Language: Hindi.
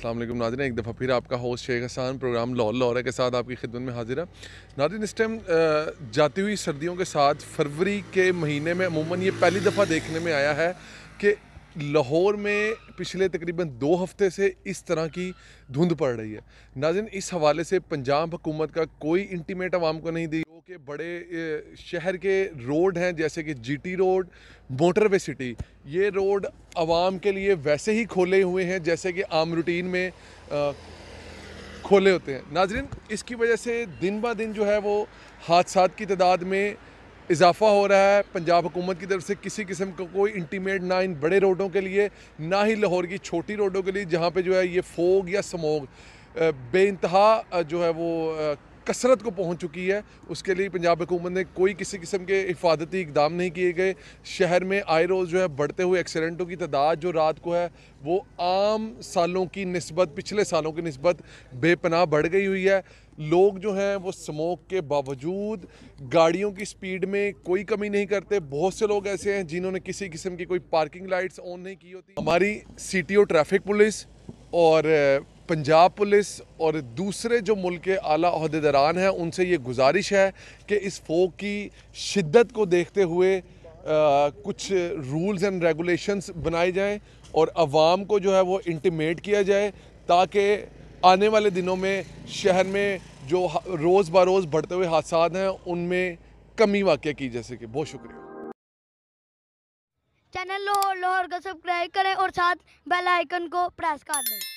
असलम नाजरन एक दफ़ा फिर आपका होस्ट शेख हसान प्रोग्राम लॉ लॉरा के साथ आपकी खिदमत में हाजिर है नाजिन इस टाइम जाती हुई सर्दियों के साथ फरवरी के महीने में अमूमन ये पहली दफ़ा देखने में आया है कि लाहौर में पिछले तकरीबन दो हफ्ते से इस तरह की धुंध पड़ रही है नाजिन इस हवाले से पंजाब हुकूमत का कोई इंटीमेट आवाम को नहीं दी के बड़े शहर के रोड हैं जैसे कि जीटी रोड मोटरवे सिटी ये रोड आवाम के लिए वैसे ही खोले हुए हैं जैसे कि आम रूटीन में आ, खोले होते हैं नाजरीन इसकी वजह से दिन ब दिन जो है वो हादसा की तादाद में इजाफा हो रहा है पंजाब हुकूमत की तरफ से किसी किस्म का को कोई इंटीमेट ना इन बड़े रोडों के लिए ना ही लाहौर की छोटी रोडों के लिए जहाँ पर जो है ये फोग या समोग बे जो है वो कसरत को पहुंच चुकी है उसके लिए पंजाब हुकूमत ने कोई किसी किस्म के हिफाजती इकदाम नहीं किए गए शहर में आए रोज़ जो है बढ़ते हुए एक्सीडेंटों की तादाद जो रात को है वो आम सालों की नस्बत पिछले सालों की नस्बत बेपनाह बढ़ गई हुई है लोग जो हैं वो स्मोक के बावजूद गाड़ियों की स्पीड में कोई कमी नहीं करते बहुत से लोग ऐसे हैं जिन्होंने किसी किस्म की कोई पार्किंग लाइट्स ऑन नहीं की होती हमारी सी ओ ट्रैफिक पुलिस और पंजाब पुलिस और दूसरे जो मुल्क के आला अहदेदारान हैं उनसे ये गुजारिश है कि इस फोक की शिद्दत को देखते हुए आ, कुछ रूल्स एंड रेगुलेशंस बनाए जाएं और आवाम को जो है वो इंटीमेट किया जाए ताकि आने वाले दिनों में शहर में जो रोज़ बरोज रोज़ बढ़ते हुए हादसा हैं उनमें कमी वाक़ की जा सके बहुत शुक्रिया चैनल लाहौर लाहौर का सब्सक्राइब करें और साथ बेल आइकन को प्रेस कर दें